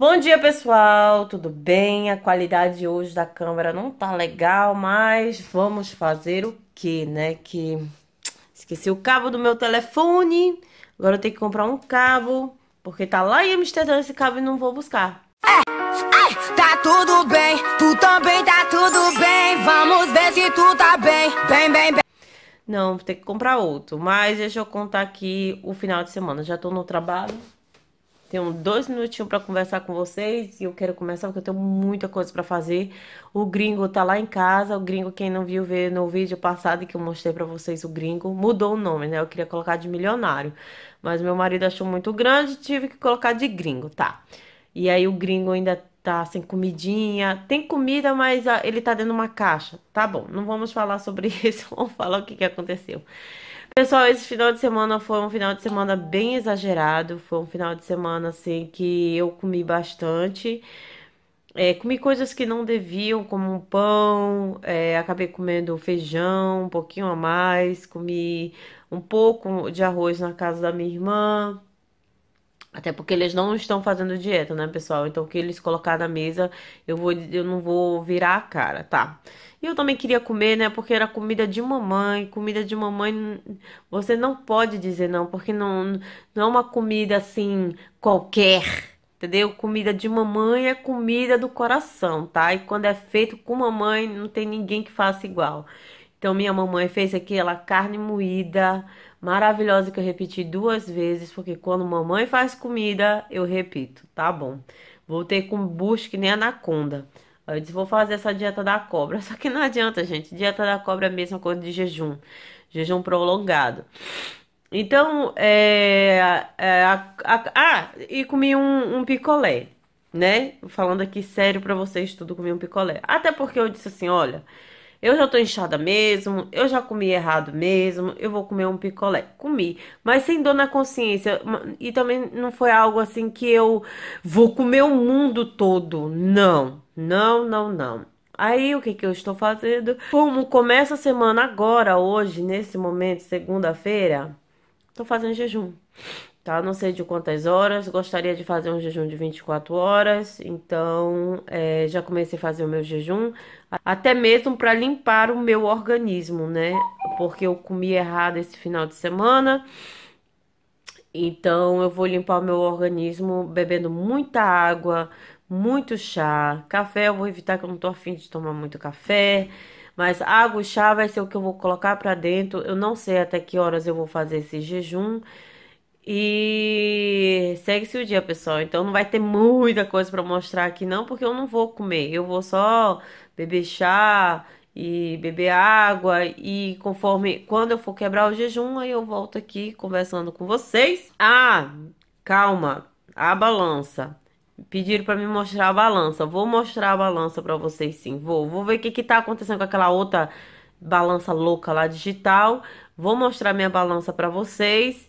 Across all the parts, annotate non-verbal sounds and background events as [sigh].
Bom dia, pessoal. Tudo bem? A qualidade hoje da câmera não tá legal, mas vamos fazer o que, né? Que esqueci o cabo do meu telefone. Agora eu tenho que comprar um cabo, porque tá lá em Amsterdã esse cabo e não vou buscar. É, é, tá tudo bem, tu também tá tudo bem. Vamos ver se tu tá bem, bem, bem, bem. Não, vou ter que comprar outro. Mas deixa eu contar aqui o final de semana. Já tô no trabalho. Tenho dois minutinhos para conversar com vocês e eu quero começar porque eu tenho muita coisa para fazer. O gringo tá lá em casa. O gringo, quem não viu, vê no vídeo passado que eu mostrei para vocês o gringo. Mudou o nome, né? Eu queria colocar de milionário. Mas meu marido achou muito grande, e tive que colocar de gringo, tá? E aí o gringo ainda tá sem comidinha. Tem comida, mas ah, ele tá dentro de uma caixa. Tá bom, não vamos falar sobre [laughs] isso. Vamos falar o que, que aconteceu. Pessoal, esse final de semana foi um final de semana bem exagerado. Foi um final de semana assim que eu comi bastante. É, comi coisas que não deviam, como um pão, é, acabei comendo feijão, um pouquinho a mais, comi um pouco de arroz na casa da minha irmã. Até porque eles não estão fazendo dieta, né, pessoal? Então, o que eles colocar na mesa, eu, vou, eu não vou virar a cara, tá? E eu também queria comer, né? Porque era comida de mamãe. Comida de mamãe, você não pode dizer não, porque não, não é uma comida assim qualquer, entendeu? Comida de mamãe é comida do coração, tá? E quando é feito com mamãe, não tem ninguém que faça igual. Então, minha mamãe fez aqui, ela carne moída maravilhosa que eu repeti duas vezes, porque quando mamãe faz comida, eu repito, tá bom. Voltei com bucho que nem anaconda. Eu disse, vou fazer essa dieta da cobra. [laughs] Só que não adianta, gente. Dieta da cobra é a mesma coisa de jejum. Jejum prolongado. Então, é, é a, a, ah, e comi um, um picolé, né? Falando aqui sério para vocês, tudo comi um picolé. Até porque eu disse assim, olha, eu já tô inchada mesmo, eu já comi errado mesmo, eu vou comer um picolé. Comi, mas sem dor na consciência. E também não foi algo assim que eu vou comer o mundo todo. Não, não, não, não. Aí o que que eu estou fazendo? Como começa a semana agora, hoje, nesse momento, segunda-feira, tô fazendo jejum tá? Não sei de quantas horas, gostaria de fazer um jejum de 24 horas, então é, já comecei a fazer o meu jejum, até mesmo para limpar o meu organismo, né? Porque eu comi errado esse final de semana. Então eu vou limpar o meu organismo bebendo muita água, muito chá, café eu vou evitar que eu não tô afim de tomar muito café. Mas água e chá vai ser o que eu vou colocar para dentro. Eu não sei até que horas eu vou fazer esse jejum. E segue-se o dia, pessoal. Então não vai ter muita coisa para mostrar aqui não, porque eu não vou comer. Eu vou só beber chá e beber água e conforme quando eu for quebrar o jejum, aí eu volto aqui conversando com vocês. Ah, calma, a balança. Pediram para me mostrar a balança. Vou mostrar a balança para vocês sim. Vou, vou ver o que que tá acontecendo com aquela outra balança louca lá digital. Vou mostrar minha balança para vocês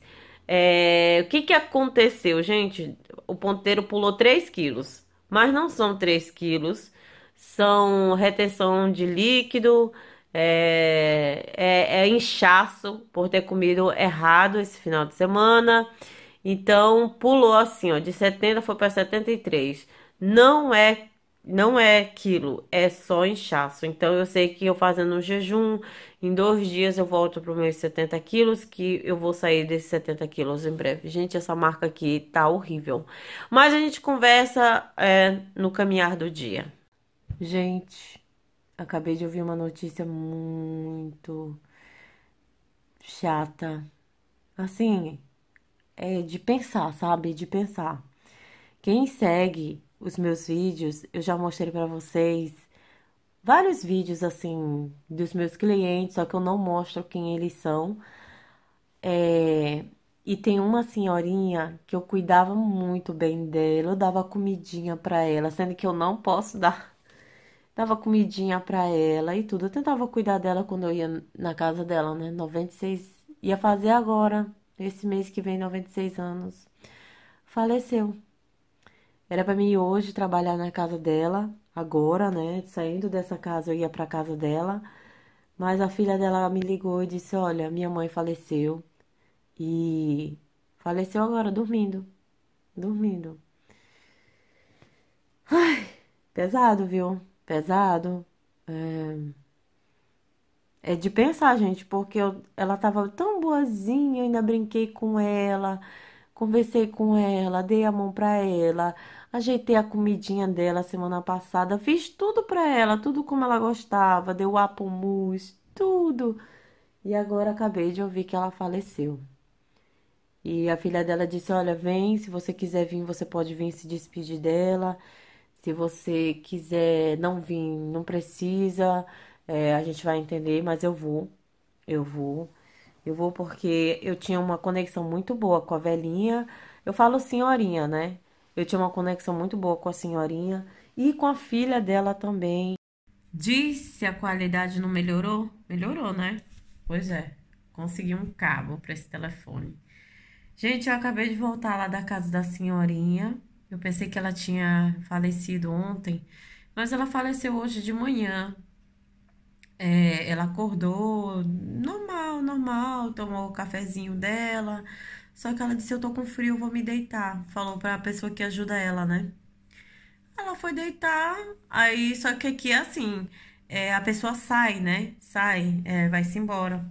é, o que, que aconteceu, gente? O ponteiro pulou 3 quilos, mas não são 3 quilos, são retenção de líquido, é, é, é, inchaço por ter comido errado esse final de semana. Então, pulou assim, ó, de 70 foi para 73. Não é não é quilo, é só inchaço. Então eu sei que eu fazendo um jejum, em dois dias eu volto para os meus 70 quilos, que eu vou sair desses 70 quilos em breve. Gente, essa marca aqui tá horrível. Mas a gente conversa é, no caminhar do dia. Gente, acabei de ouvir uma notícia muito chata. Assim, é de pensar, sabe? De pensar. Quem segue os meus vídeos, eu já mostrei para vocês vários vídeos assim dos meus clientes, só que eu não mostro quem eles são. É... E tem uma senhorinha que eu cuidava muito bem dela, eu dava comidinha para ela, sendo que eu não posso dar. [laughs] Dava comidinha para ela e tudo. Eu tentava cuidar dela quando eu ia na casa dela, né? 96. Ia fazer agora, esse mês que vem, 96 anos. Faleceu. Era para mim hoje trabalhar na casa dela, agora, né? Saindo dessa casa eu ia para casa dela, mas a filha dela me ligou e disse: "Olha, minha mãe faleceu e faleceu agora dormindo, dormindo". Ai, pesado, viu? Pesado. É, é de pensar, gente, porque eu... ela tava tão boazinha, eu ainda brinquei com ela. Conversei com ela, dei a mão para ela, ajeitei a comidinha dela semana passada, fiz tudo para ela, tudo como ela gostava, deu apumus, tudo. E agora acabei de ouvir que ela faleceu. E a filha dela disse: Olha, vem, se você quiser vir, você pode vir se despedir dela. Se você quiser não vir, não precisa. É, a gente vai entender, mas eu vou. Eu vou. Eu vou porque eu tinha uma conexão muito boa com a velhinha. Eu falo senhorinha, né? Eu tinha uma conexão muito boa com a senhorinha e com a filha dela também. Diz se a qualidade não melhorou? Melhorou, né? Pois é. Consegui um cabo para esse telefone. Gente, eu acabei de voltar lá da casa da senhorinha. Eu pensei que ela tinha falecido ontem, mas ela faleceu hoje de manhã. É, ela acordou normal, normal, tomou o cafezinho dela. Só que ela disse: Eu tô com frio, vou me deitar. Falou pra pessoa que ajuda ela, né? Ela foi deitar, aí só que aqui é assim: é, a pessoa sai, né? Sai, é, vai-se embora.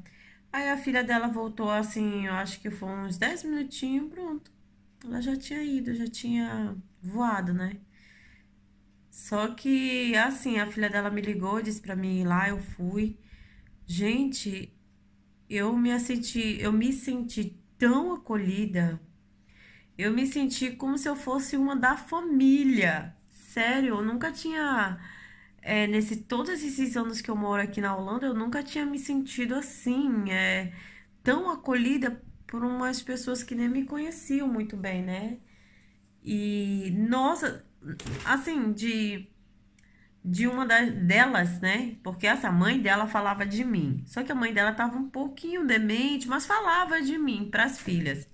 Aí a filha dela voltou assim, eu acho que foi uns 10 minutinhos, pronto. Ela já tinha ido, já tinha voado, né? Só que, assim, a filha dela me ligou, disse pra mim ir lá, eu fui. Gente, eu me senti, eu me senti tão acolhida. Eu me senti como se eu fosse uma da família. Sério, eu nunca tinha. É, nesse todos esses anos que eu moro aqui na Holanda, eu nunca tinha me sentido assim, é, tão acolhida por umas pessoas que nem me conheciam muito bem, né? E nossa, assim, de de uma das, delas, né? Porque essa mãe dela falava de mim. Só que a mãe dela estava um pouquinho demente, mas falava de mim para as filhas.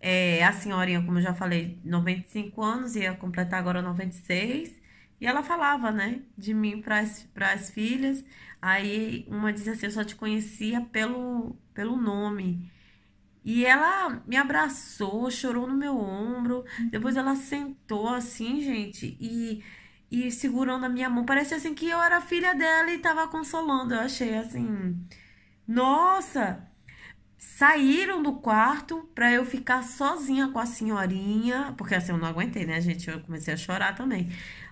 É, a senhorinha, como eu já falei, 95 anos, ia completar agora 96. E ela falava, né, de mim para as filhas. Aí uma diz assim: Eu só te conhecia pelo, pelo nome. E ela me abraçou, chorou no meu ombro. Uhum. Depois ela sentou assim, gente, e, e segurando a minha mão. Parecia assim que eu era filha dela e tava consolando. Eu achei assim. Nossa! Saíram do quarto para eu ficar sozinha com a senhorinha. Porque assim eu não aguentei, né, gente? Eu comecei a chorar também.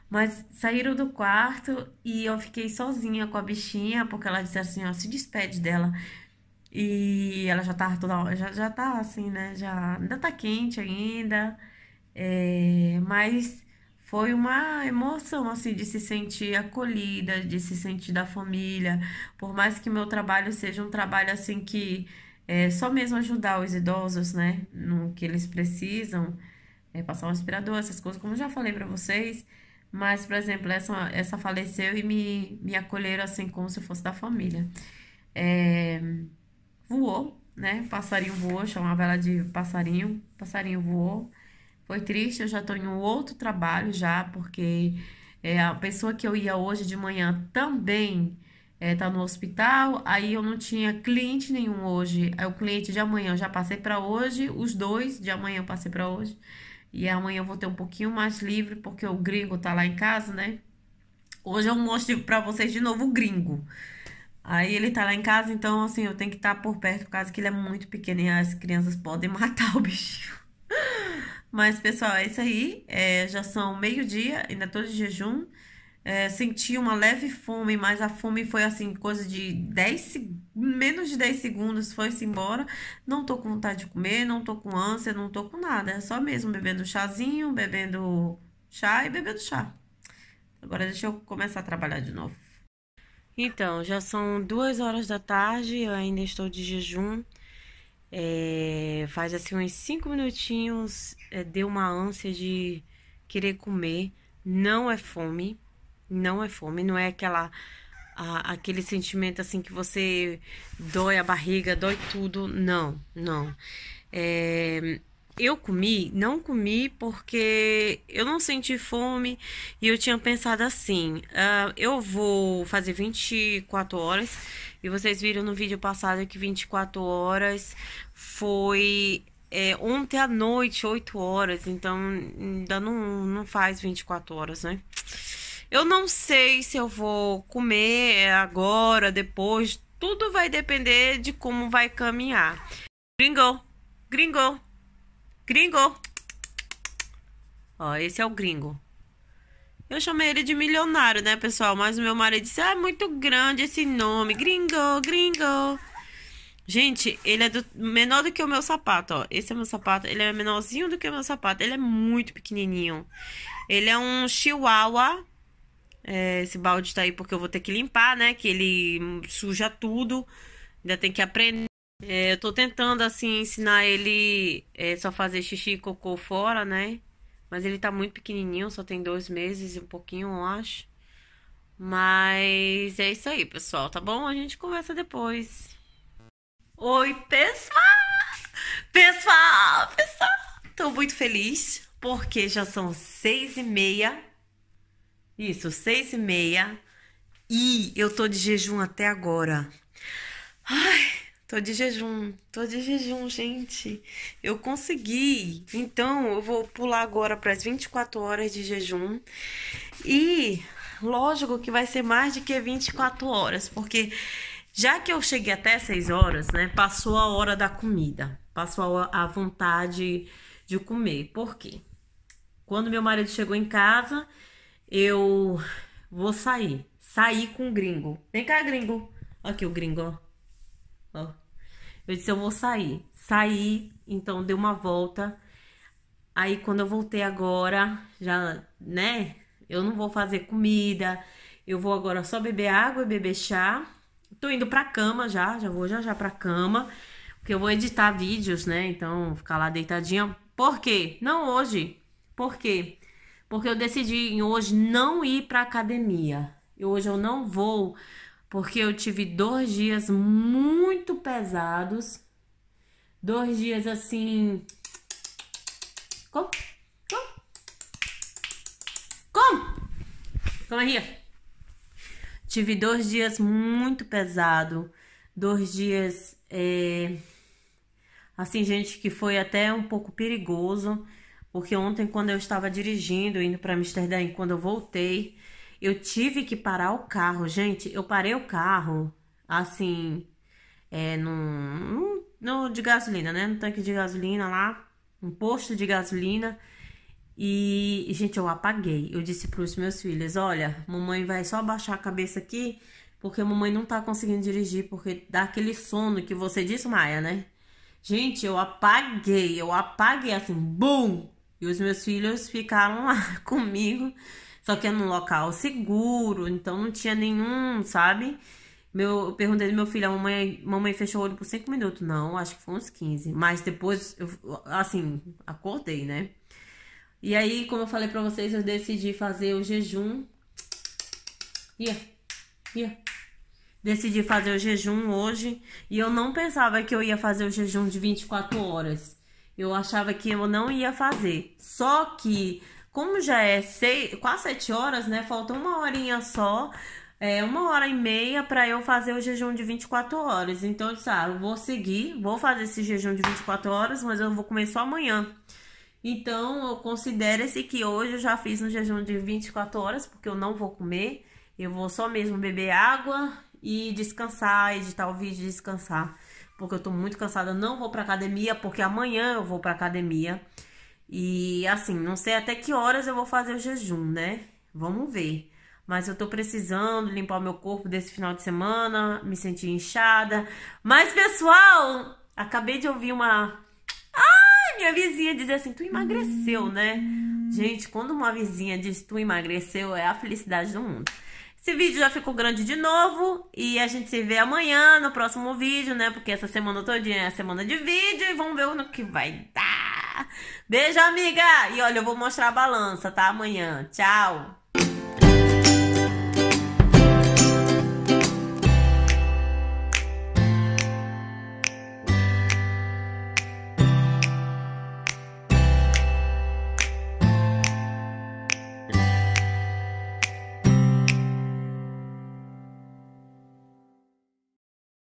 Mas saíram do quarto e eu fiquei sozinha com a bichinha, porque ela disse assim: ó, se despede dela. E ela já tá toda. Já, já tá assim, né? Já, ainda tá quente ainda. É, mas foi uma emoção, assim, de se sentir acolhida, de se sentir da família. Por mais que meu trabalho seja um trabalho, assim, que é só mesmo ajudar os idosos, né? No que eles precisam, é, passar um aspirador, essas coisas, como eu já falei para vocês. Mas, por exemplo, essa, essa faleceu e me, me acolheram, assim, como se fosse da família. É, né? Passarinho voou, chamava ela de passarinho. Passarinho voou. Foi triste, eu já tô em um outro trabalho já, porque é, a pessoa que eu ia hoje de manhã também é, tá no hospital, aí eu não tinha cliente nenhum hoje. Aí o cliente de amanhã eu já passei para hoje, os dois de amanhã eu passei para hoje. E amanhã eu vou ter um pouquinho mais livre, porque o gringo tá lá em casa, né? Hoje eu mostro para vocês de novo o gringo. Aí ele tá lá em casa, então assim, eu tenho que estar tá por perto, por causa que ele é muito pequeno e as crianças podem [laughs] matar o bichinho. Mas, pessoal, é isso aí. É, já são meio-dia, ainda tô de jejum. É, senti uma leve fome, mas a fome foi assim, coisa de 10 menos de 10 segundos, foi-se embora. Não tô com vontade de comer, não tô com ânsia, não tô com nada. É só mesmo bebendo chazinho, bebendo chá e bebendo chá. Agora deixa eu começar a trabalhar de novo. Então, já são duas horas da tarde, eu ainda estou de jejum. É, faz assim uns cinco minutinhos, é, deu uma ânsia de querer comer. Não é fome, não é fome, não é aquela a, aquele sentimento assim que você dói a barriga, dói tudo. Não, não. É, eu comi, não comi porque eu não senti fome e eu tinha pensado assim: uh, eu vou fazer 24 horas. E vocês viram no vídeo passado que 24 horas foi é, ontem à noite, 8 horas. Então ainda não, não faz 24 horas, né? Eu não sei se eu vou comer agora, depois. Tudo vai depender de como vai caminhar. Gringou, gringou. Gringo! Ó, esse é o gringo. Eu chamei ele de milionário, né, pessoal? Mas o meu marido disse: ah, é muito grande esse nome. Gringo, gringo. Gente, ele é do, menor do que o meu sapato, ó. Esse é meu sapato. Ele é menorzinho do que o meu sapato. Ele é muito pequenininho. Ele é um chihuahua. É, esse balde tá aí porque eu vou ter que limpar, né? Que ele suja tudo. Ainda tem que aprender. É, eu tô tentando, assim, ensinar ele é, só fazer xixi e cocô fora, né? Mas ele tá muito pequenininho, só tem dois meses e um pouquinho, eu acho. Mas é isso aí, pessoal, tá bom? A gente conversa depois. Oi, pessoal! Pessoal, pessoal! Tô muito feliz porque já são seis e meia. Isso, seis e meia. E eu tô de jejum até agora. Ai, Tô de jejum, tô de jejum, gente. Eu consegui. Então, eu vou pular agora para as 24 horas de jejum. E lógico que vai ser mais de que 24 horas, porque já que eu cheguei até 6 horas, né? Passou a hora da comida, passou a vontade de comer. Por quê? Quando meu marido chegou em casa, eu vou sair. Sair com o gringo. Vem cá, gringo. Aqui o gringo, ó. Ó. Eu disse, eu vou sair. Saí, então deu uma volta. Aí quando eu voltei agora, já, né? Eu não vou fazer comida. Eu vou agora só beber água e beber chá. Tô indo pra cama já, já vou já já pra cama. Porque eu vou editar vídeos, né? Então, ficar lá deitadinha. Por quê? Não hoje. Por quê? Porque eu decidi hoje não ir pra academia. e Hoje eu não vou porque eu tive dois dias muito pesados, dois dias assim. Como? Como? Como? Como é Tive dois dias muito pesado, dois dias é... assim, gente, que foi até um pouco perigoso, porque ontem quando eu estava dirigindo indo para Amsterdã, quando eu voltei, eu tive que parar o carro, gente. Eu parei o carro, assim, é, no, no de gasolina, né? No tanque de gasolina lá, um posto de gasolina. E, gente, eu apaguei. Eu disse para os meus filhos: olha, mamãe vai só baixar a cabeça aqui, porque a mamãe não tá conseguindo dirigir, porque dá aquele sono que você desmaia, né? Gente, eu apaguei, eu apaguei assim, bum! E os meus filhos ficaram lá [laughs] comigo. Só que é num local seguro, então não tinha nenhum, sabe? Meu, eu perguntei do meu filho, a mamãe, mamãe fechou o olho por 5 minutos. Não, acho que foi uns 15. Mas depois, eu, assim, acordei, né? E aí, como eu falei pra vocês, eu decidi fazer o jejum. Ia, ia. Decidi fazer o jejum hoje. E eu não pensava que eu ia fazer o jejum de 24 horas. Eu achava que eu não ia fazer. Só que como já é seis, quase sete horas, né? Falta uma horinha só. É uma hora e meia para eu fazer o jejum de 24 horas. Então, eu disse, ah, eu vou seguir, vou fazer esse jejum de 24 horas, mas eu vou comer só amanhã. Então, considere-se que hoje eu já fiz um jejum de 24 horas, porque eu não vou comer. Eu vou só mesmo beber água e descansar, editar o vídeo e descansar. Porque eu tô muito cansada, eu não vou pra academia, porque amanhã eu vou pra academia. E assim, não sei até que horas eu vou fazer o jejum, né? Vamos ver. Mas eu tô precisando limpar o meu corpo desse final de semana, me sentir inchada. Mas, pessoal, acabei de ouvir uma. Ai, minha vizinha dizer assim: tu emagreceu, né? Gente, quando uma vizinha diz tu emagreceu, é a felicidade do mundo. Esse vídeo já ficou grande de novo e a gente se vê amanhã no próximo vídeo, né? Porque essa semana todinha é a semana de vídeo e vamos ver o que vai dar. Beijo, amiga! E olha, eu vou mostrar a balança, tá? Amanhã. Tchau!